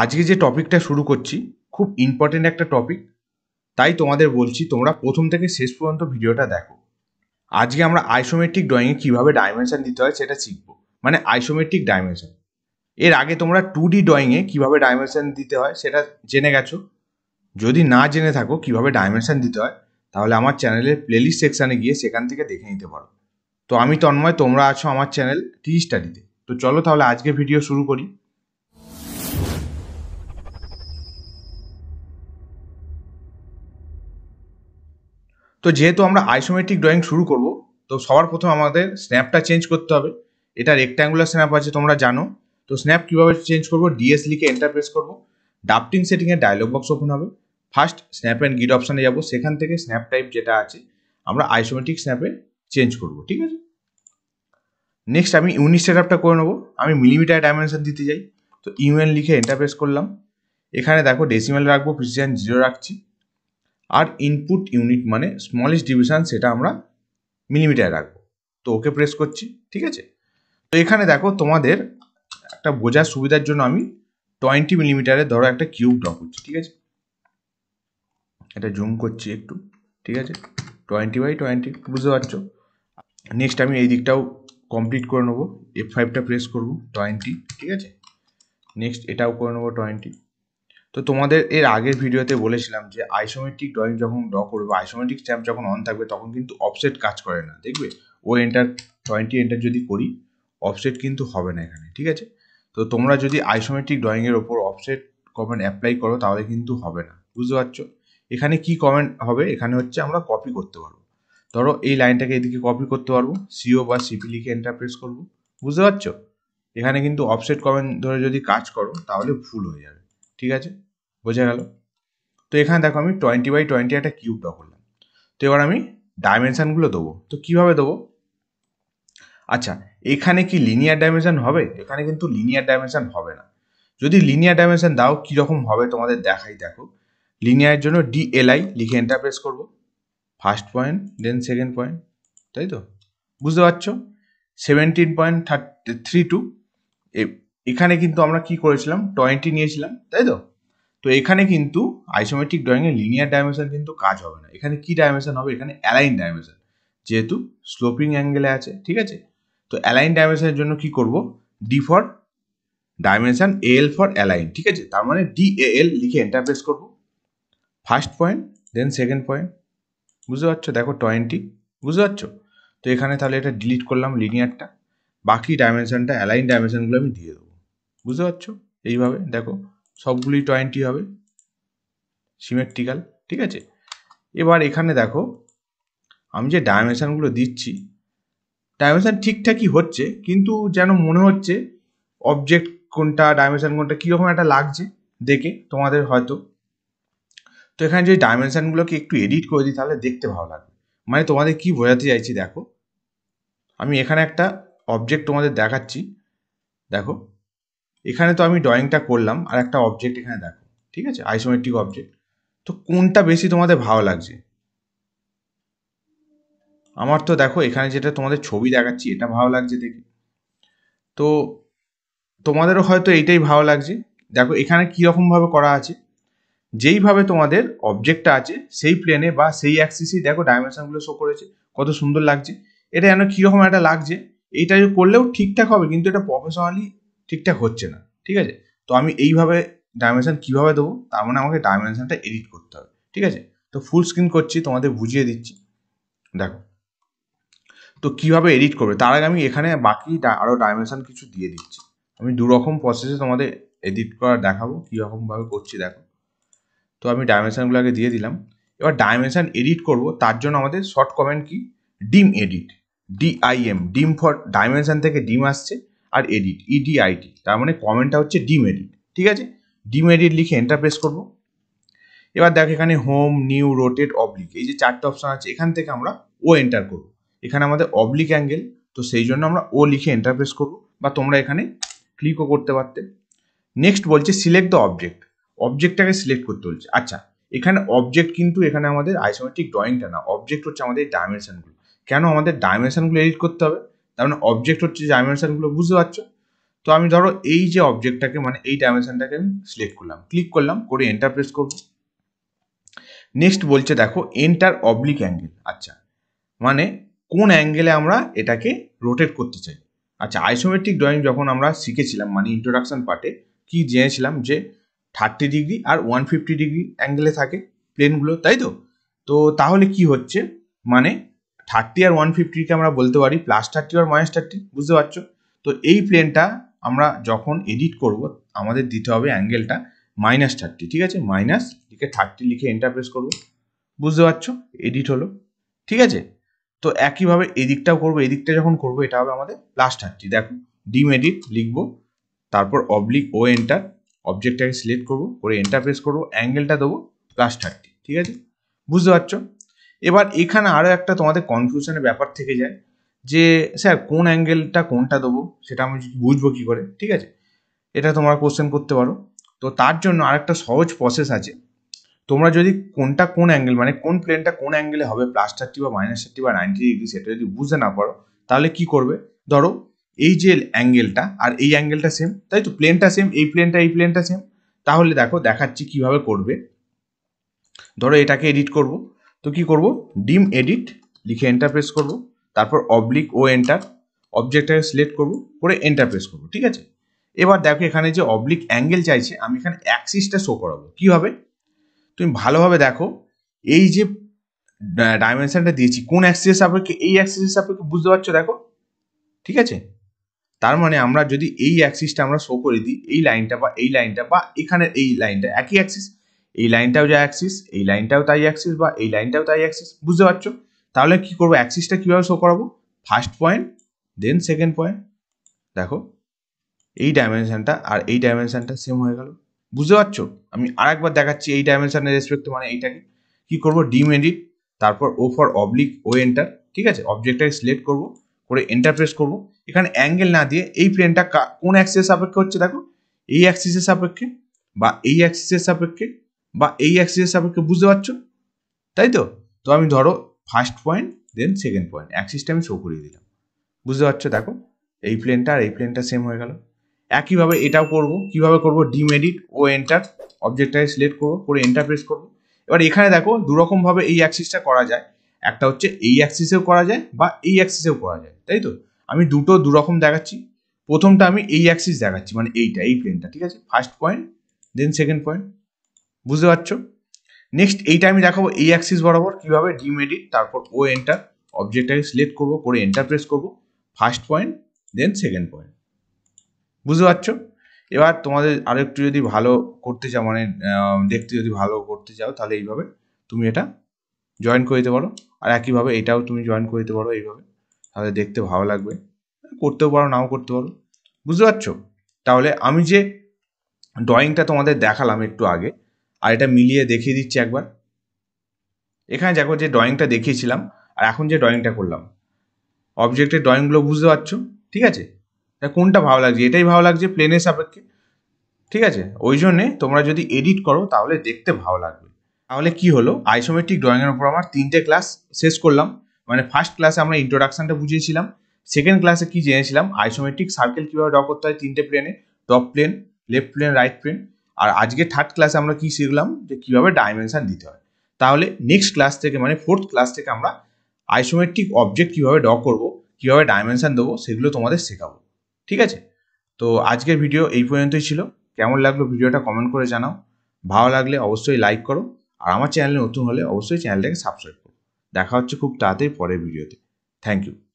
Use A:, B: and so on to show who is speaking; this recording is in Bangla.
A: আজকে যে টপিকটা শুরু করছি খুব ইম্পর্টেন্ট একটা টপিক তাই তোমাদের বলছি তোমরা প্রথম থেকে শেষ পর্যন্ত ভিডিওটা দেখো আজকে আমরা আইসোমেট্রিক ড্রয়িংয়ে কীভাবে ডাইমেনশান দিতে হয় সেটা শিখব মানে আইসোমেট্রিক ডাইমেনশান এর আগে তোমরা টু ডি ড্রয়িংয়ে কীভাবে ডাইমেনশান দিতে হয় সেটা জেনে গেছো যদি না জেনে থাকো কিভাবে ডাইমেনশান দিতে হয় তাহলে আমার চ্যানেলের প্লেলিস্ট সেকশানে গিয়ে সেখান থেকে দেখে নিতে পারো তো আমি তন্ময় তোমরা আছো আমার চ্যানেল টি স্টাডিতে তো চলো তাহলে আজকে ভিডিও শুরু করি তো যেহেতু আমরা আইসোমেট্রিক ড্রয়িং শুরু করব তো সবার প্রথম আমাদের স্ন্যাপটা চেঞ্জ করতে হবে এটা রেক্ট্যাঙ্গুলার স্ন্যাপ আছে তোমরা জানো তো স্ন্যাপ কীভাবে চেঞ্জ করবো ডিএস লিখে এন্টার প্রেস করবো ডাপটিং সেটিংয়ের ডায়লগ বক্স ওপেন হবে ফার্স্ট স্ন্যাপ অ্যান্ড গিট অপশানে যাবো সেখান থেকে স্ন্যাপ টাইপ যেটা আছে আমরা আইসোমেট্রিক স্ন্যাপে চেঞ্জ করব ঠিক আছে নেক্সট আমি ইউনিট সেট আপটা করে নেবো আমি মিলিমিটার ডাইমেনশান দিতে যাই তো ইউএন লিখে এন্টার প্রেস করলাম এখানে দেখো ডেসিমেল রাখবো প্রিসিশন জিরো রাখছি আর ইনপুট ইউনিট মানে স্মলেস্ট ডিভিশন সেটা আমরা মিলিমিটারে রাখবো তো ওকে প্রেস করছি ঠিক আছে তো এখানে দেখো তোমাদের একটা বোঝার সুবিধার জন্য আমি টোয়েন্টি মিলিমিটারে ধরো একটা কিউব ড্র করছি ঠিক আছে এটা জুম করছি একটু ঠিক আছে টোয়েন্টি বাই টোয়েন্টি বুঝতে পারছো নেক্সট আমি এই দিকটাও কমপ্লিট করে নেবো এফ ফাইভটা প্রেস করবো টোয়েন্টি ঠিক আছে নেক্সট এটাও করে নেবো টোয়েন্টি তো তোমাদের এর আগের ভিডিওতে বলেছিলাম যে আইসোমেট্রিক ড্রয়িং যখন ড্র করবে আইসোমেট্রিক স্ট্যাম্প যখন অন থাকবে তখন কিন্তু অফসেট কাজ করে না দেখবে ও এন্টার টোয়েন্টি এন্টার যদি করি অফসেট কিন্তু হবে না এখানে ঠিক আছে তো তোমরা যদি আইসোমেট্রিক ড্রয়িংয়ের ওপর অফসেট কমেন্ট অ্যাপ্লাই করো তাহলে কিন্তু হবে না বুঝতে পারছো এখানে কি কমেন্ট হবে এখানে হচ্ছে আমরা কপি করতে পারবো ধরো এই লাইনটাকে এদিকে কপি করতে পারবো সিও বা সিপি লিখে এন্টার প্রেস করবো বুঝতে পারছো এখানে কিন্তু অফসেট কমেন্ট ধরে যদি কাজ করো তাহলে ভুল হয়ে যাবে ঠিক আছে বোঝা গেল তো এখানে দেখো আমি টোয়েন্টি বাই টোয়েন্টি একটা কিউব ড্র করলাম তো এবার আমি ডাইমেনশানগুলো দেবো তো কীভাবে দেবো আচ্ছা এখানে কি লিনিয়ার ডাইমেনশান হবে এখানে কিন্তু লিনিয়ার ডাইমেনশান হবে না যদি লিনিয়ার ডাইমেনশান দাও কীরকম হবে তোমাদের দেখাই দেখো লিনিয়ার জন্য ডিএলআই লিখে এন্টারপ্রেস করব করবো first point then second point তাই তো বুঝতে পারছো seventeen point thirty three two এখানে কিন্তু আমরা কি করেছিলাম টোয়েন্টি নিয়েছিলাম তাই তো তো এখানে কিন্তু আইসোমেট্রিক ড্রয়িংয়ে লিনিয়ার ডাইমেনশন কিন্তু কাজ হবে না এখানে কি ডাইমেনশন হবে এখানে অ্যালাইন ডাইমেনশন যেহেতু স্লোপিং অ্যাঙ্গেলে আছে ঠিক আছে তো অ্যালাইন ডাইমেনশনের জন্য কি করব D for dimension L for align ঠিক আছে তার মানে ডি এল লিখে এন্টারপ্রেস করব first point then second point বুঝতে পারছো দেখো টোয়েন্টি বুঝতে পারছো তো এখানে তাহলে এটা ডিলিট করলাম লিনিয়ারটা বাকি ডাইমেনশনটা অ্যালাইন ডাইমেনশনগুলো আমি দিয়ে দেবো বুঝতে পারছো এইভাবে দেখো সবগুলি টোয়েন্টি হবে সিমেট্রিক্যাল ঠিক আছে এবার এখানে দেখো আমি যে ডায়মেনশানগুলো দিচ্ছি ডাইমেনশান ঠিকঠাকই হচ্ছে কিন্তু যেন মনে হচ্ছে অবজেক্ট কোনটা ডাইমেনশান কোনটা কীরকম একটা লাগছে দেখে তোমাদের হয়তো তো এখানে যদি ডাইমেনশানগুলোকে একটু এডিট করে দিই তাহলে দেখতে ভালো লাগবে মানে তোমাদের কি বোঝাতে চাইছি দেখো আমি এখানে একটা অবজেক্ট তোমাদের দেখাচ্ছি দেখো এখানে তো আমি ড্রয়িংটা করলাম আর একটা অবজেক্ট এখানে দেখো ঠিক আছে আইসোমেট্রিক অবজেক্ট তো কোনটা বেশি তোমাদের ভালো লাগছে আমার তো দেখো এখানে যেটা তোমাদের ছবি দেখাচ্ছি এটা ভালো লাগছে দেখে তো তোমাদেরও হয়তো এইটাই ভালো লাগছে দেখো এখানে কীরকমভাবে করা আছে যেইভাবে তোমাদের অবজেক্টটা আছে সেই প্লেনে বা সেই অ্যাক্সিসেই দেখো ডাইমেনশনগুলো শো করেছে কত সুন্দর লাগছে এটা যেন কীরকম একটা লাগছে এইটা করলেও ঠিকঠাক হবে কিন্তু এটা প্রফেশনালি ঠিকঠাক হচ্ছে না ঠিক আছে তো আমি এইভাবে ডাইমেনশান কীভাবে দেবো তার মানে আমাকে ডাইমেনশানটা এডিট করতে হবে ঠিক আছে তো ফুল স্ক্রিন করছি তোমাদের বুঝিয়ে দিচ্ছি দেখো তো কিভাবে এডিট করবে তার আগে আমি এখানে বাকি আরও ডাইমেনশান কিছু দিয়ে দিচ্ছি আমি দুরকম প্রসেসে তোমাদের এডিট করা দেখাবো কীরকমভাবে করছি দেখো তো আমি ডাইমেনশানগুলো আগে দিয়ে দিলাম এবার ডাইমেনশান এডিট করব তার জন্য আমাদের শর্ট কমেন্ট কি dim edit D I M dim for dimension থেকে ডিম আসছে আর এডিট আইডি তার মানে কমেন্টটা হচ্ছে ডিম এডিট ঠিক আছে ডিম এডিট লিখে এন্টার প্রেস করব এবার দেখ এখানে হোম নিউ রোটেট অবলিক এই যে চারটে অপশান আছে এখান থেকে আমরা ও এন্টার করব এখানে আমাদের অবলিক অ্যাঙ্গেল তো সেই জন্য আমরা ও লিখে এন্টার প্রেস করব বা তোমরা এখানে ক্লিকও করতে পারতে নেক্সট বলছে সিলেক্ট দ্য অবজেক্ট অবজেক্টটাকে সিলেক্ট করতে বলছে আচ্ছা এখানে অবজেক্ট কিন্তু এখানে আমাদের আইসোমেট্রিক ড্রয়িংটা না অবজেক্ট হচ্ছে আমাদের ডাইমেনশানগুলো কেন আমাদের ডাইমেনশানগুলো এডিট করতে হবে কারণ অবজেক্ট মানে হচ্ছে ডাইমেনশনগুলো বুঝতে পারছো তো আমি ধরো এই যে অবজেক্টটাকে মানে এই ডাইমেনশনটাকে আমি সিলেক্ট করলাম ক্লিক করলাম করে এন্টার প্রেস করব নেক্সট বলছে দেখো এন্টার অবলিক অ্যাঙ্গেল আচ্ছা মানে কোন অ্যাঙ্গেলে আমরা এটাকে রোটেট করতে চাই আচ্ছা আইসোমেট্রিক ড্রয়িং যখন আমরা শিখেছিলাম মানে ইন্ট্রোডাকশন পার্টে কি জেনেছিলাম যে থার্টি ডিগ্রি আর ওয়ান ফিফটি ডিগ্রি অ্যাঙ্গেলে থাকে প্লেনগুলো তাই তো তো তাহলে কি হচ্ছে মানে থার্টি আর ওয়ান ফিফটিকে আমরা বলতে পারি প্লাস থার্টি আর মাইনাস থার্টি বুঝতে পারছো তো এই প্লেনটা আমরা যখন এডিট করব আমাদের দিতে হবে অ্যাঙ্গেলটা মাইনাস থার্টি ঠিক আছে মাইনাস লিখে থার্টি লিখে এন্টারপ্রেস করব বুঝতে পারছো এডিট হলো ঠিক আছে তো একইভাবে এদিকটাও করবো এদিকটা যখন করব এটা হবে আমাদের প্লাস থার্টি দেখো ডিম এডিট লিখব তারপর অবলিক ও এন্টার অবজেক্টটাকে সিলেক্ট করব করে এন্টার প্রেস করবো অ্যাঙ্গেলটা দেবো প্লাস থার্টি ঠিক আছে বুঝতে পারছো এবার এখানে আরও একটা তোমাদের কনফিউশনের ব্যাপার থেকে যায় যে স্যার কোন অ্যাঙ্গেলটা কোনটা দেবো সেটা আমি বুঝবো কী করে ঠিক আছে এটা তোমরা কোশ্চেন করতে পারো তো তার জন্য আরেকটা সহজ প্রসেস আছে তোমরা যদি কোনটা কোন অ্যাঙ্গেল মানে কোন প্লেনটা কোন অ্যাঙ্গেলে হবে প্লাস থার্টি বা মাইনাস থার্টি বা নাইনটি ডিগ্রি সেটা যদি বুঝতে না পারো তাহলে কি করবে ধরো এই যে অ্যাঙ্গেলটা আর এই অ্যাঙ্গেলটা সেম তাই তো প্লেনটা সেম এই প্লেনটা এই প্লেনটা সেম তাহলে দেখো দেখাচ্ছি কিভাবে করবে ধরো এটাকে এডিট করব তো কি করব ডিম এডিট লিখে এন্টারপ্রেস প্রেস করব তারপর অবলিক ও এন্টার অবজেক্টটাকে সিলেক্ট করব করে এন্টারপ্রেস প্রেস করব ঠিক আছে এবার দেখো এখানে যে অবলিক অ্যাঙ্গেল চাইছে আমি এখানে অ্যাক্সিসটা শো করাবো কীভাবে তুমি ভালোভাবে দেখো এই যে ডাইমেনশানটা দিয়েছি কোন অ্যাক্সিসের সাপেক্ষে এই অ্যাক্সিসের সাপেক্ষে বুঝতে পারছো দেখো ঠিক আছে তার মানে আমরা যদি এই অ্যাক্সিসটা আমরা শো করে দিই এই লাইনটা বা এই লাইনটা বা এখানের এই লাইনটা একই অ্যাক্সিস এই লাইনটাও যা অ্যাক্সিস এই লাইনটাও তাই অ্যাক্সিস বা এই লাইনটাও তাই অ্যাক্সিস বুঝতে পারছো তাহলে কি করবো অ্যাক্সিসটা কীভাবে শো করাবো first point then second point দেখো এই ডাইমেনশানটা আর এই ডাইমেনশানটা সেম হয়ে গেল বুঝতে পারছো আমি আর একবার দেখাচ্ছি এই ডাইমেনশানের রেসপেক্ট মানে এইটাকে কি করব ডিম এডিট তারপর O for oblique O enter ঠিক আছে অবজেক্টটাকে সিলেক্ট করব করে এন্টার প্রেস করবো এখানে অ্যাঙ্গেল না দিয়ে এই প্লেনটা কোন অ্যাক্সিসের সাপেক্ষে হচ্ছে দেখো এই অ্যাক্সিসের সাপেক্ষে বা এই অ্যাক্সিসের সাপেক্ষে বা এই অ্যাক্সিসের সাপেক্ষে বুঝতে পারছো তাই তো তো আমি ধরো first point then second point অ্যাক্সিসটা আমি শো করিয়ে দিলাম বুঝতে পারছো দেখো এই প্লেনটা আর এই প্লেনটা সেম হয়ে গেল একইভাবে এটাও করব কিভাবে করব ডিম এডিট ও এন্টার অবজেক্টটাকে সিলেক্ট করবো করে এন্টার প্রেস করবো এবার এখানে দেখো দুরকমভাবে এই অ্যাক্সিসটা করা যায় একটা হচ্ছে এই অ্যাক্সিসেও করা যায় বা এই অ্যাক্সিসেও করা যায় তাই তো আমি দুটো দুরকম দেখাচ্ছি প্রথমটা আমি এই অ্যাক্সিস দেখাচ্ছি মানে এইটা এই প্লেনটা ঠিক আছে first point then second point বুঝতে পারছো নেক্সট এইটা আমি দেখাবো এই অ্যাক্সিস বরাবর কীভাবে ডিম এডিট তারপর ও এন্টার অবজেক্টটাকে সিলেক্ট করবো করে এন্টার প্রেস করবো first point then second point বুঝতে পারছো এবার তোমাদের আরও একটু যদি ভালো করতে চাও মানে দেখতে যদি ভালো করতে চাও তাহলে এইভাবে তুমি এটা জয়েন করে দিতে পারো আর একইভাবে এটাও তুমি জয়েন করে দিতে পারো এইভাবে তাহলে দেখতে ভালো লাগবে করতেও পারো নাও করতে পারো বুঝতে পারছো তাহলে আমি যে ড্রয়িংটা তোমাদের দেখালাম একটু আগে আর এটা মিলিয়ে দেখিয়ে দিচ্ছি একবার এখানে দেখো যে ড্রয়িংটা দেখিয়েছিলাম আর এখন যে ড্রয়িংটা করলাম অবজেক্টের ড্রয়িংগুলো বুঝতে পারছো ঠিক আছে তা কোনটা ভালো লাগছে এটাই ভালো লাগছে প্লেনের সাপেক্ষে ঠিক আছে ওই জন্যে তোমরা যদি এডিট করো তাহলে দেখতে ভালো লাগবে তাহলে কি হলো আইসোমেট্রিক ড্রয়িংয়ের উপর আমার তিনটে ক্লাস শেষ করলাম মানে ফার্স্ট ক্লাসে আমরা ইন্ট্রোডাকশানটা বুঝিয়েছিলাম সেকেন্ড ক্লাসে কি জেনেছিলাম আইসোমেট্রিক সার্কেল কীভাবে ড্র করতে হয় তিনটে প্লেনে top plane left plane right plane আর আজকে থার্ড ক্লাসে আমরা কি শিখলাম যে কীভাবে ডাইমেনশান দিতে হয় তাহলে নেক্সট ক্লাস থেকে মানে ফোর্থ ক্লাস থেকে আমরা আইসোমেট্রিক অবজেক্ট কীভাবে ড করব কীভাবে ডাইমেনশান দেবো সেগুলো তোমাদের শেখাবো ঠিক আছে তো আজকের ভিডিও এই পর্যন্তই ছিল কেমন লাগলো ভিডিওটা কমেন্ট করে জানাও ভালো লাগলে অবশ্যই লাইক করো আর আমার চ্যানেলে নতুন হলে অবশ্যই চ্যানেলটাকে সাবস্ক্রাইব করো দেখা হচ্ছে খুব তাড়াতাড়ি পরের ভিডিওতে থ্যাংক ইউ